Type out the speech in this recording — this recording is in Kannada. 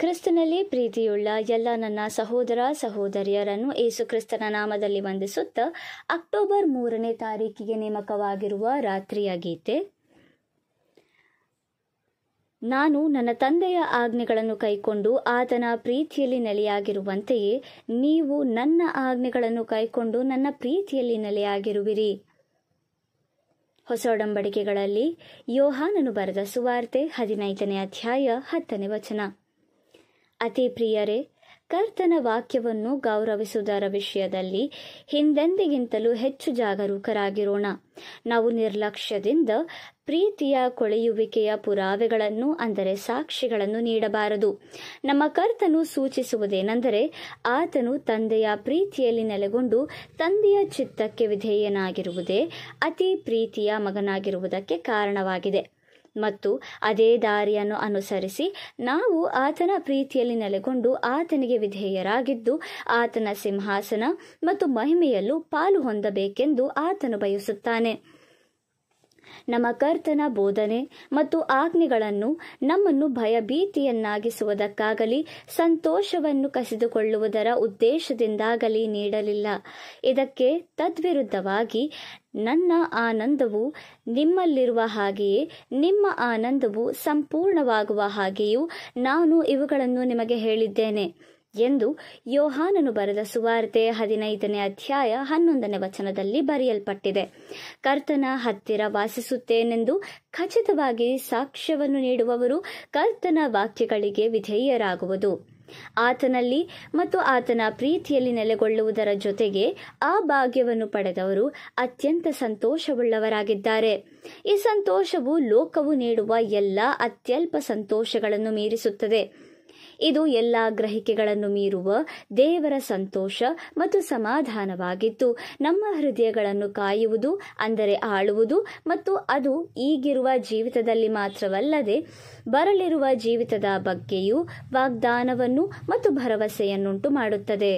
ಕ್ರಿಸ್ತನಲ್ಲಿ ಪ್ರೀತಿಯುಳ್ಳ ಎಲ್ಲ ನನ್ನ ಸಹೋದರ ಸಹೋದರಿಯರನ್ನು ಏಸು ಕ್ರಿಸ್ತನ ನಾಮದಲ್ಲಿ ವಂದಿಸುತ್ತಾ ಅಕ್ಟೋಬರ್ ಮೂರನೇ ತಾರೀಕಿಗೆ ನೇಮಕವಾಗಿರುವ ರಾತ್ರಿಯ ಗೀತೆ ನಾನು ನನ್ನ ತಂದೆಯ ಆಜ್ಞೆಗಳನ್ನು ಕೈಕೊಂಡು ಆತನ ಪ್ರೀತಿಯಲ್ಲಿ ನೆಲೆಯಾಗಿರುವಂತೆಯೇ ನೀವು ನನ್ನ ಆಜ್ಞೆಗಳನ್ನು ಕೈಕೊಂಡು ನನ್ನ ಪ್ರೀತಿಯಲ್ಲಿ ನೆಲೆಯಾಗಿರುವಿರಿ ಹೊಸ ಒಡಂಬಡಿಕೆಗಳಲ್ಲಿ ಯೋಹಾನನು ಬರೆದ ಸುವಾರ್ತೆ ಹದಿನೈದನೇ ಅಧ್ಯಾಯ ಹತ್ತನೇ ವಚನ ಅತಿ ಪ್ರಿಯರೇ ಕರ್ತನ ವಾಕ್ಯವನ್ನು ಗೌರವಿಸುವುದರ ವಿಷಯದಲ್ಲಿ ಹಿಂದೆಂದಿಗಿಂತಲೂ ಹೆಚ್ಚು ಜಾಗರೂಕರಾಗಿರೋಣ ನಾವು ನಿರ್ಲಕ್ಷ್ಯದಿಂದ ಪ್ರೀತಿಯ ಕೊಳೆಯುವಿಕೆಯ ಪುರಾವೆಗಳನ್ನು ಅಂದರೆ ಸಾಕ್ಷಿಗಳನ್ನು ನೀಡಬಾರದು ನಮ್ಮ ಕರ್ತನು ಸೂಚಿಸುವುದೇನೆಂದರೆ ಆತನು ತಂದೆಯ ಪ್ರೀತಿಯಲ್ಲಿ ನೆಲೆಗೊಂಡು ತಂದೆಯ ಚಿತ್ತಕ್ಕೆ ವಿಧೇಯನಾಗಿರುವುದೇ ಅತಿ ಪ್ರೀತಿಯ ಮಗನಾಗಿರುವುದಕ್ಕೆ ಕಾರಣವಾಗಿದೆ ಮತ್ತು ಅದೇ ದಾರಿಯನ್ನು ಅನುಸರಿಸಿ ನಾವು ಆತನ ಪ್ರೀತಿಯಲ್ಲಿ ನೆಲೆಗೊಂಡು ಆತನಿಗೆ ವಿಧೇಯರಾಗಿದ್ದು ಆತನ ಸಿಂಹಾಸನ ಮತ್ತು ಮಹಿಮೆಯಲ್ಲೂ ಪಾಲು ಹೊಂದಬೇಕೆಂದು ಆತನು ಬಯಸುತ್ತಾನೆ ನಮ್ಮ ಕರ್ತನ ಬೋಧನೆ ಮತ್ತು ಆಜ್ಞೆಗಳನ್ನು ನಮ್ಮನ್ನು ಭಯಭೀತಿಯನ್ನಾಗಿಸುವುದಕ್ಕಾಗಲಿ ಸಂತೋಷವನ್ನು ಕಸಿದುಕೊಳ್ಳುವುದರ ಉದ್ದೇಶದಿಂದಾಗಲಿ ನೀಡಲಿಲ್ಲ ಇದಕ್ಕೆ ತದ್ವಿರುದ್ಧವಾಗಿ ನನ್ನ ಆನಂದವು ನಿಮ್ಮಲ್ಲಿರುವ ಹಾಗೆಯೇ ನಿಮ್ಮ ಆನಂದವು ಸಂಪೂರ್ಣವಾಗುವ ಹಾಗೆಯೂ ನಾನು ಇವುಗಳನ್ನು ನಿಮಗೆ ಹೇಳಿದ್ದೇನೆ ಎಂದು ಯೋಹಾನನು ಬರೆದ ಸುವಾರ್ತೆ ಹದಿನೈದನೇ ಅಧ್ಯಾಯ ಹನ್ನೊಂದನೇ ವಚನದಲ್ಲಿ ಬರೆಯಲ್ಪಟ್ಟಿದೆ ಕರ್ತನ ಹತ್ತಿರ ವಾಸಿಸುತ್ತೇನೆಂದು ಖಚಿತವಾಗಿ ಸಾಕ್ಷ್ಯವನ್ನು ನೀಡುವವರು ಕರ್ತನ ವಾಕ್ಯಗಳಿಗೆ ವಿಧೇಯರಾಗುವುದು ಆತನಲ್ಲಿ ಮತ್ತು ಆತನ ಪ್ರೀತಿಯಲ್ಲಿ ನೆಲೆಗೊಳ್ಳುವುದರ ಜೊತೆಗೆ ಆ ಭಾಗ್ಯವನ್ನು ಪಡೆದವರು ಅತ್ಯಂತ ಸಂತೋಷವುಳ್ಳವರಾಗಿದ್ದಾರೆ ಈ ಸಂತೋಷವು ಲೋಕವು ನೀಡುವ ಎಲ್ಲ ಅತ್ಯಲ್ಪ ಸಂತೋಷಗಳನ್ನು ಮೀರಿಸುತ್ತದೆ ಇದು ಎಲ್ಲ ಗ್ರಹಿಕೆಗಳನ್ನು ಮೀರುವ ದೇವರ ಸಂತೋಷ ಮತ್ತು ಸಮಾಧಾನವಾಗಿದ್ದು ನಮ್ಮ ಹೃದಯಗಳನ್ನು ಕಾಯುವುದು ಅಂದರೆ ಆಳುವುದು ಮತ್ತು ಅದು ಈಗಿರುವ ಜೀವಿತದಲ್ಲಿ ಮಾತ್ರವಲ್ಲದೆ ಬರಲಿರುವ ಜೀವಿತದ ಬಗ್ಗೆಯೂ ವಾಗ್ದಾನವನ್ನು ಮತ್ತು ಭರವಸೆಯನ್ನುಂಟು ಮಾಡುತ್ತದೆ